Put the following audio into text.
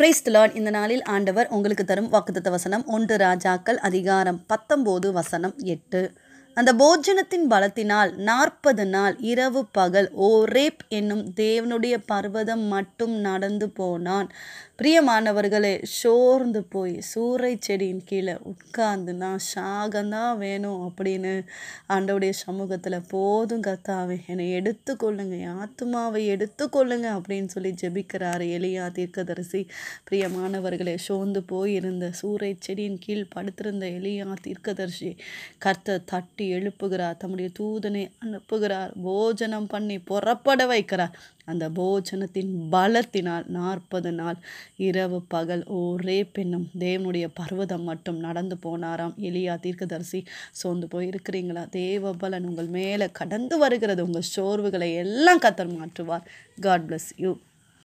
Christ Lord இந்த நாளில் ஆண்டவர் உங்களுக்கு தரும் வாக்குத்த வசனம் ஒன்று ராஜாக்கள் அதிகாரம் பத்தொம்போது வசனம் எட்டு அந்த போஜனத்தின் பலத்தினால் நாற்பது நாள் இரவு பகல் ரேப் என்னும் தேவனுடைய பர்வதம் மட்டும் நடந்து போனான் பிரியமானவர்களே சோர்ந்து போய் சூறை செடியின் கீழே உட்கார்ந்து நான் சாகந்தான் வேணும் அப்படின்னு ஆண்டவுடைய சமூகத்தில் போதும் கத்தாவே என்னை எடுத்துக்கொள்ளுங்க என் ஆத்மாவை எடுத்துக்கொள்ளுங்க அப்படின்னு சொல்லி ஜெபிக்கிறாரு எளியா தீர்க்கதரிசி பிரியமானவர்களே சோர்ந்து போய் இருந்த சூறை செடியின் கீழ் படுத்திருந்த எளியா தீர்க்கதரிசி கர்த்த தட்டி தூக்கி எழுப்புகிறார் தம்முடைய தூதனை அனுப்புகிறார் போஜனம் பண்ணி புறப்பட வைக்கிறார் அந்த போஜனத்தின் பலத்தினால் நாற்பது நாள் இரவு பகல் ஒரே பெண்ணும் தேவனுடைய பர்வதம் மட்டும் நடந்து போனாராம் எலியா தீர்க்கதரிசி சோர்ந்து போய் இருக்கிறீங்களா தேவ பலன் உங்கள் மேலே கடந்து வருகிறது உங்கள் சோர்வுகளை எல்லாம் கத்தர் மாற்றுவார் காட் பிளஸ் யூ